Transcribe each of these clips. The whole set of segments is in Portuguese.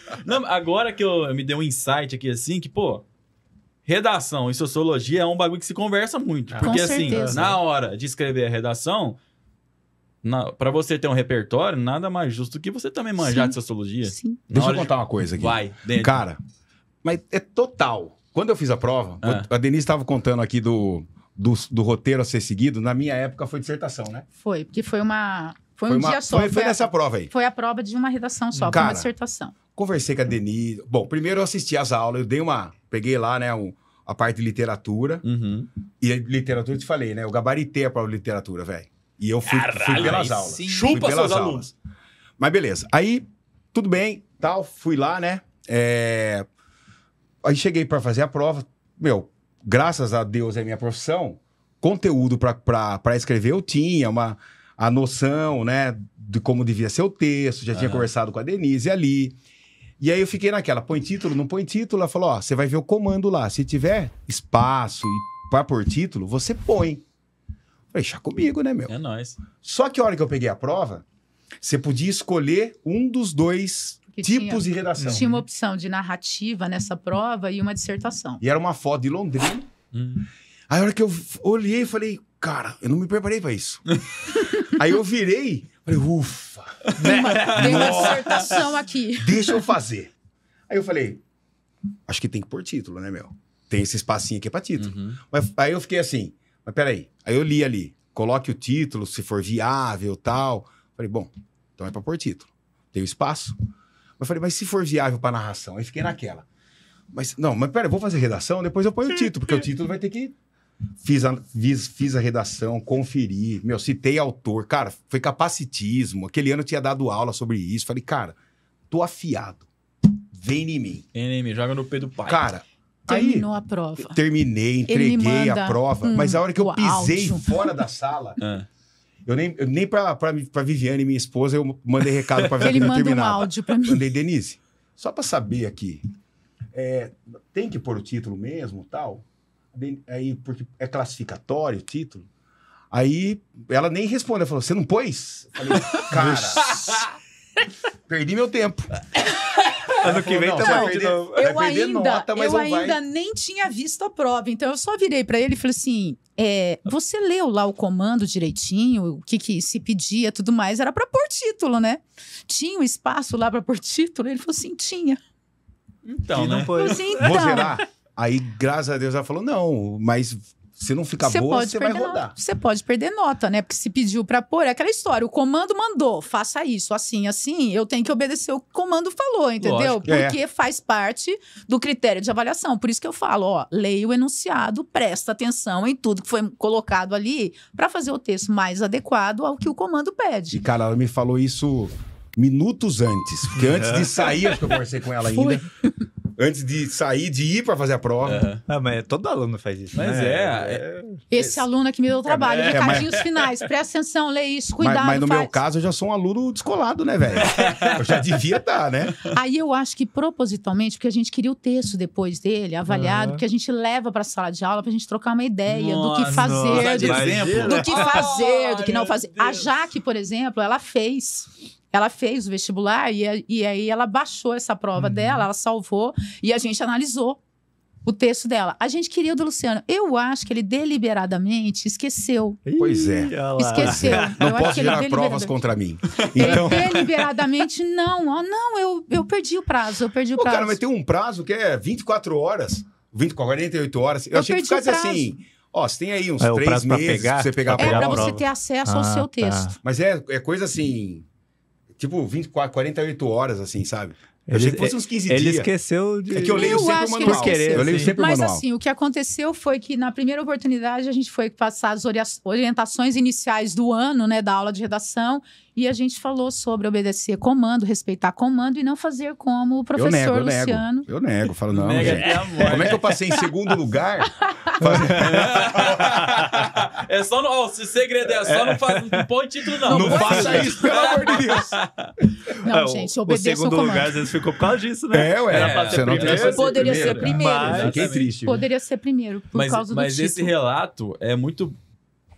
Não, agora que eu, eu me dei um insight aqui assim, que, pô, redação e sociologia é um bagulho que se conversa muito. Ah, porque, assim, na hora de escrever a redação, para você ter um repertório, nada mais justo do que você também manjar sim, de sociologia. Sim. Deixa eu contar de... uma coisa aqui. Vai, dentro. Cara, mas é total. Quando eu fiz a prova, ah. a Denise estava contando aqui do, do, do roteiro a ser seguido. Na minha época foi dissertação, né? Foi, porque foi uma foi, foi um uma, dia só. Foi, foi nessa prova aí. Foi a prova de uma redação só, Cara, uma dissertação. Conversei com a Denise. Bom, primeiro eu assisti as aulas, eu dei uma. Peguei lá, né, um, a parte de literatura. Uhum. E a literatura, eu te falei, né? Eu gabaritei a prova de literatura, velho. E eu fui, Caralho, fui pelas aulas. Sim. Chupa pelas aulas. alunos. Mas beleza. Aí, tudo bem, tal, fui lá, né? É... Aí cheguei para fazer a prova. Meu, graças a Deus é minha profissão, conteúdo para escrever eu tinha, uma a noção, né, de como devia ser o texto, já tinha conversado com a Denise ali. E aí eu fiquei naquela, põe título, não põe título. Ela falou: ó, você vai ver o comando lá. Se tiver espaço para pôr título, você põe. Falei, já comigo, né, meu? É nóis. Só que a hora que eu peguei a prova, você podia escolher um dos dois que tipos tinha, de redação. Tinha uma opção de narrativa nessa prova e uma dissertação. E era uma foto de Londrina. Hum. Aí a hora que eu olhei, e falei, cara, eu não me preparei para isso. Aí eu virei, falei, ufa. Né? Tem uma dissertação aqui. Deixa eu fazer. Aí eu falei, acho que tem que pôr título, né, meu? Tem esse espacinho aqui pra título. Uhum. Mas, aí eu fiquei assim, mas peraí. Aí eu li ali, coloque o título, se for viável tal. Falei, bom, então é pra pôr título. Tem o espaço. Mas falei, mas se for viável pra narração? Aí fiquei naquela. Mas, não, mas peraí, vou fazer redação, depois eu ponho o título, porque o título vai ter que Fiz a, fiz, fiz a redação, conferi, meu, citei autor. Cara, foi capacitismo. Aquele ano eu tinha dado aula sobre isso. Falei, cara, tô afiado. Vem em mim. Vem em mim, joga no pé do pai. Cara, Terminou aí, a prova. Terminei, entreguei a prova. Um, mas a hora que eu pisei áudio. fora da sala, ah. eu nem, eu nem pra, pra, pra Viviane, minha esposa, eu mandei recado pra Viviane. Ele manda um áudio pra mim. Mandei, Denise, só pra saber aqui, é, tem que pôr o título mesmo tal? aí porque é classificatório o título. Aí ela nem respondeu, ela falou: "Você não pôs?" falei: "Cara, perdi meu tempo." Ano que vem também. Não, perder, eu ainda, nota, mas eu ainda vai... nem tinha visto a prova. Então eu só virei para ele e falei assim: é, você leu lá o comando direitinho, o que, que se pedia, tudo mais, era para pôr título, né? Tinha um espaço lá para pôr título? Ele falou assim: tinha. Então, né? Assim, então. Vou zerar. Aí, graças a Deus, ela falou: não, mas se não ficar boa, você vai rodar. Você pode perder nota, né? Porque se pediu para pôr, é aquela história. O comando mandou, faça isso, assim, assim. Eu tenho que obedecer o que o comando falou, entendeu? Lógico, é. Porque é. faz parte do critério de avaliação. Por isso que eu falo, ó, leia o enunciado, presta atenção em tudo que foi colocado ali para fazer o texto mais adequado ao que o comando pede. E, cara, ela me falou isso minutos antes. Porque antes de sair, acho que eu conversei com ela ainda. Foi. Antes de sair, de ir para fazer a prova. Uhum. Ah, mas todo aluno faz isso. Mas né? é, é, é. Esse é aluno que me deu trabalho. É, é os finais. Presta atenção, lê isso, cuidado. Mas, mas no faz. meu caso, eu já sou um aluno descolado, né, velho? eu já devia estar, tá, né? Aí eu acho que propositalmente, porque a gente queria o texto depois dele, avaliado, uhum. porque a gente leva para a sala de aula para a gente trocar uma ideia nossa, do que fazer, nossa, do, do, que fazer, oh, do que não fazer. Deus. A Jaque, por exemplo, ela fez ela fez o vestibular e, e aí ela baixou essa prova uhum. dela, ela salvou e a gente analisou o texto dela. A gente queria o do Luciano. Eu acho que ele deliberadamente esqueceu. Pois é. Esqueceu. Não eu posso tirar provas contra mim. Então... Ele deliberadamente, não. oh não, eu, eu perdi o prazo, eu perdi o prazo. Ô, cara, mas tem um prazo que é 24 horas, 24, 48 horas. Eu, eu achei que ficasse assim... Ó, você tem aí uns é, três meses pegar, pra você pegar a prova. É pra você ter acesso ah, ao seu tá. texto. Mas é, é coisa assim tipo 24, 48 horas, assim, sabe? Eu achei que fosse uns 15 ele dias. Ele esqueceu de. É que eu leio eu sempre o manual. Que eu leio sempre Mas, o manual. Mas assim, o que aconteceu foi que na primeira oportunidade a gente foi passar as orientações iniciais do ano, né, da aula de redação, e a gente falou sobre obedecer comando, respeitar comando e não fazer como o professor eu nego, eu Luciano. Nego, eu nego, falo, não, Nega gente. É como é que eu passei em segundo lugar? é só não. Ó, se segredo é só não faz. É. Não título, não. Não, faça isso, pelo amor de Deus. Não, é, gente, obedeça. O segundo lugar, às vezes, ficou por causa disso, né? É, ué. Era ser não poderia ser poderia primeiro. Ser primeiro mas, fiquei triste. Poderia ser primeiro, por mas, causa mas do Mas esse relato é muito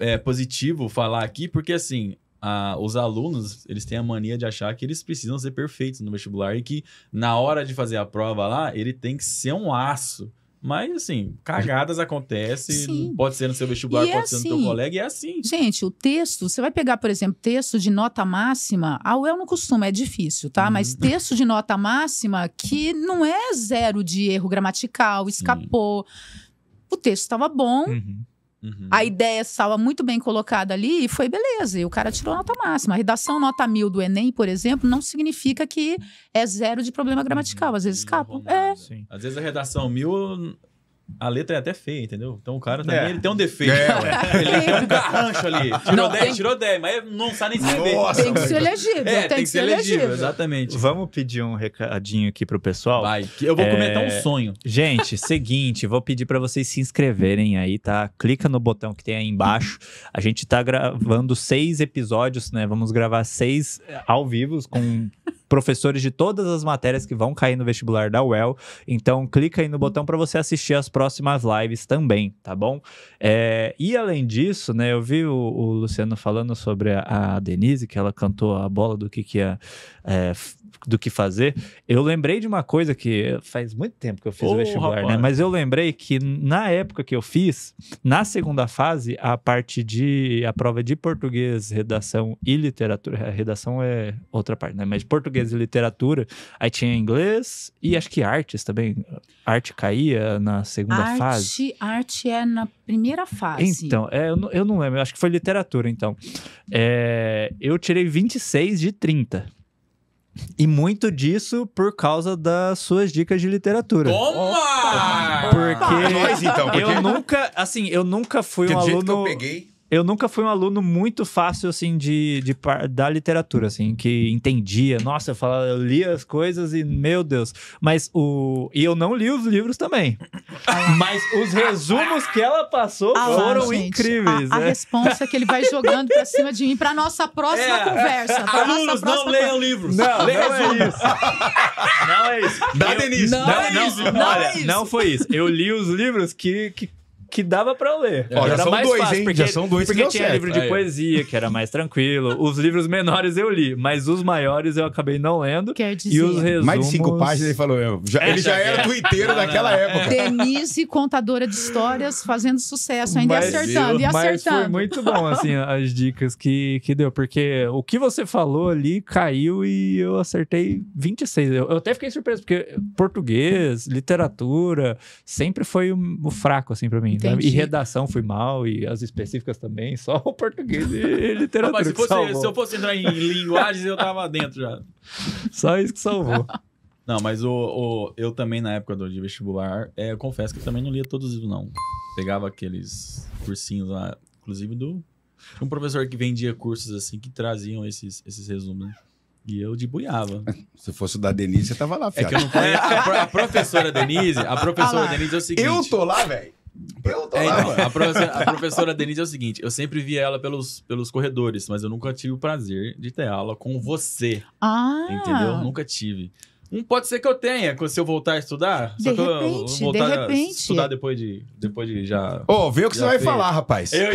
é, positivo falar aqui, porque assim a, os alunos, eles têm a mania de achar que eles precisam ser perfeitos no vestibular e que na hora de fazer a prova lá, ele tem que ser um aço. Mas, assim, cagadas acontecem. Pode ser no seu vestibular, e é pode é ser assim. no seu colega, e é assim. Gente, o texto, você vai pegar, por exemplo, texto de nota máxima. A ah, UEL não costuma, é difícil, tá? Uhum. Mas texto de nota máxima que não é zero de erro gramatical, escapou. Sim. O texto estava bom. Uhum Uhum. A ideia estava muito bem colocada ali e foi beleza. E o cara tirou nota máxima. A redação nota mil do Enem, por exemplo, não significa que é zero de problema gramatical. Às vezes é escapa. É. Às vezes a redação mil a letra é até feia, entendeu? Então o cara também é. ele tem um defeito. É, ele tem um garrancho ali. Tirou não, 10, tem... tirou 10, mas não sabe nem escrever. Nossa, tem que ser elegível. É, tem, tem, que ser elegível, exatamente. Vamos pedir um recadinho aqui pro pessoal? Vai, eu vou comentar um é, sonho. Gente, seguinte, vou pedir para vocês se inscreverem aí, tá? Clica no botão que tem aí embaixo. A gente tá gravando seis episódios, né? Vamos gravar seis ao vivo com professores de todas as matérias que vão cair no vestibular da UEL. Então, clica aí no botão para você assistir as próximas lives também, tá bom? É, e além disso, né, eu vi o, o Luciano falando sobre a, a, Denise, que ela cantou a bola do que, que ia é, é do que fazer. Eu lembrei de uma coisa que faz muito tempo que eu fiz oh, o vestibular, né? rapaz. né? Mas eu lembrei que na época que eu fiz, na segunda fase, a parte de a prova de português, redação e literatura, a redação é outra parte, né? Mas português e literatura, aí tinha inglês e acho que artes também. Arte caía na segunda arte, fase. Arte é na primeira fase. Então, é, eu, não, eu não lembro, acho que foi literatura, então. É, eu tirei 26 de 30. E muito disso por causa das suas dicas de literatura. Toma! Porque, Nós, então, porque... eu nunca, assim, eu nunca fui porque um aluno. Que eu peguei eu nunca fui um aluno muito fácil, assim, de, de da literatura, assim, que entendia. Nossa, eu, falava, eu lia as coisas e, meu Deus. Mas o. E eu não li os livros também. Ah. Mas os resumos que ela passou ah, foram incríveis. A, a né? resposta que ele vai jogando pra cima de mim pra nossa próxima é. conversa. Pra Alunos, próxima não leiam livros. Não, leiam não é isso. não é isso. Dá, eu, Denise. Não, é não, é não, isso. Não, olha, não, é isso. não foi isso. Eu li os livros que, que que dava para ler. É. Olha, era mais dois, fácil, hein? porque, já são dois porque tinha certo. livro de Aí. poesia, que era mais tranquilo. Os livros menores eu li, mas os maiores eu acabei não lendo. Quer dizer, e os resumos... mais de cinco páginas ele falou, eu, já, ele já, era é. naquela daquela época. Denise, contadora de histórias, fazendo sucesso, ainda mas, acertando eu, e acertando. foi muito bom, assim, as dicas que, que deu, porque o que você falou ali caiu e eu acertei 26. Eu, eu até fiquei surpreso, porque português, literatura, sempre foi o, o fraco, assim, para mim. Né? e redação foi mal, e as específicas também, só o português e literatura. mas se, fosse, se eu fosse entrar em linguagens, eu tava dentro já. Só isso que salvou. Não, mas o, o, eu também, na época do, de vestibular, é, eu confesso que eu também não lia todos os livros, não. Pegava aqueles cursinhos lá, inclusive do. Um professor que vendia cursos assim que traziam esses, esses resumos, né? E eu debuiava. Se fosse o da Denise, você tava lá, fiado. É que eu não conheço. A, a professora Denise, a ah, professora ah, Denise é o seguinte. Eu tô lá, velho. Eu tô é, lá. Então, a, professora, a professora Denise é o seguinte: eu sempre via ela pelos, pelos corredores, mas eu nunca tive o prazer de ter aula com você. Ah. Entendeu? Nunca tive. Um pode ser que eu tenha, se eu voltar a estudar. De repente, de repente. estudar depois de, depois de já. Ô, oh, vê o que você vai falar, rapaz. Eu, é, é,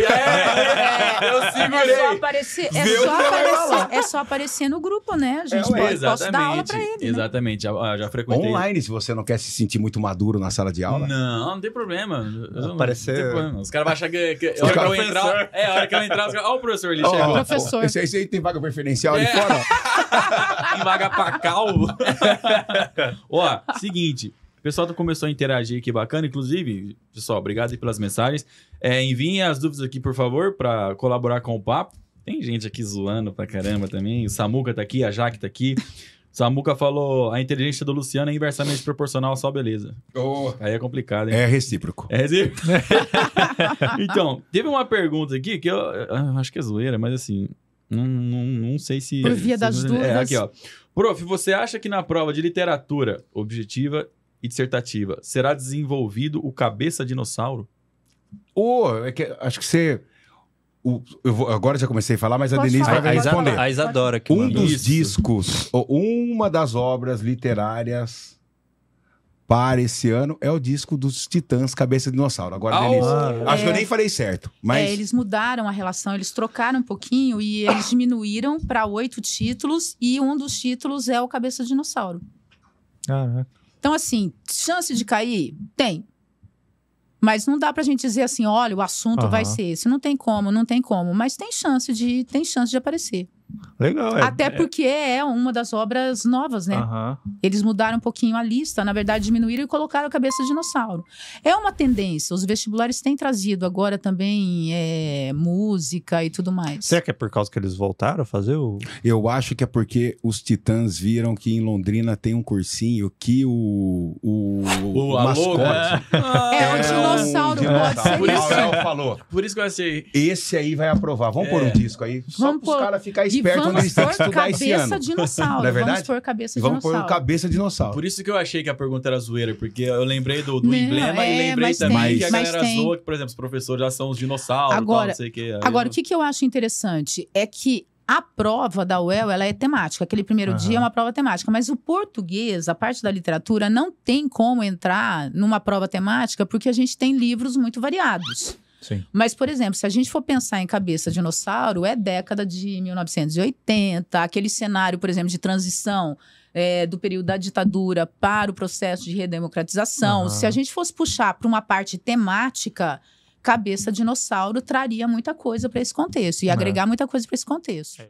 é, eu é segurei. É só aparecer, é só aparecer, é só aparecer no grupo, né? A gente é, pode, posso dar aula pra ele. Né? Exatamente, né? já, ah, já frequentei. Online, se você não quer se sentir muito maduro na sala de aula. Não, não tem problema. Não, aparecer... não tem problema. Os caras vão achar que. que hora que eu entrar, é, a hora que eu entrar, os caras. Ó, o professor, ele oh, chegou. Professor. Esse aí, esse aí tem vaga preferencial ali é. fora? tem vaga pra calvo. Ó, seguinte. O pessoal começou a interagir aqui bacana. Inclusive, pessoal, obrigado aí pelas mensagens. É, enviem as dúvidas aqui, por favor, para colaborar com o papo. Tem gente aqui zoando pra caramba também. O Samuca tá aqui, a Jaque tá aqui. O Samuca falou: a inteligência do Luciano é inversamente proporcional à sua beleza. Oh. Aí é complicado, hein? É recíproco. É recíproco. então, teve uma pergunta aqui que eu, eu acho que é zoeira, mas assim, não, não, não sei se. Por via se, das é, dúvidas. É, aqui, ó. Prof, você acha que na prova de literatura objetiva e dissertativa será desenvolvido o cabeça dinossauro? Ou, oh, é que, acho que você. O, vou, agora já comecei a falar, mas a Denise falar, vai responder. A Isadora que Um dos Isso. discos, uma das obras literárias para esse ano é o disco dos Titãs Cabeça de Dinossauro. Agora, oh, Denise, ah, acho que eu nem falei certo, é, mas... É, eles mudaram a relação, eles trocaram um pouquinho e eles diminuíram para oito títulos e um dos títulos é o Cabeça de Dinossauro. Então, assim, chance de cair? Tem. Mas não dá pra gente dizer assim, olha, o assunto uhum. vai ser esse. Não tem como, não tem como. Mas tem chance de, tem chance de aparecer. Legal, é. Até é. porque é uma das obras novas, né? Uhum. Eles mudaram um pouquinho a lista, na verdade, diminuíram e colocaram a cabeça de dinossauro. É uma tendência, os vestibulares têm trazido agora também é, música e tudo mais. Será que é por causa que eles voltaram a fazer o. Eu acho que é porque os titãs viram que em Londrina tem um cursinho que o. O, o, o mascote. Né? É, é, dinossauro, é um pode ser. Por isso, falou. Por isso que eu achei. Esse aí vai aprovar. Vamos é. pôr um é. disco aí, só para os caras ficarem esperto onde a gente estudar esse ano. Dinossauro. Não é verdade? Vamos pôr cabeça de dinossauro. Vamos pôr cabeça dinossauro. Por isso que eu achei que a pergunta era zoeira, porque eu lembrei do, do não, né? emblema é, e lembrei também tem, que a galera zoa que, por exemplo, os professores já são os dinossauros agora, tal, não sei o que. Agora, o que, que eu acho interessante é que a prova da UEL, ela é temática. Aquele primeiro uhum. dia é uma prova temática, mas o português, a parte da literatura, não tem como entrar numa prova temática porque a gente tem livros muito variados. Sim. Mas, por exemplo, se a gente for pensar em cabeça dinossauro, é década de 1980, aquele cenário, por exemplo, de transição é, do período da ditadura para o processo de redemocratização. Uhum. Se a gente fosse puxar para uma parte temática, cabeça dinossauro traria muita coisa para esse contexto e uhum. agregar muita coisa para esse contexto. É.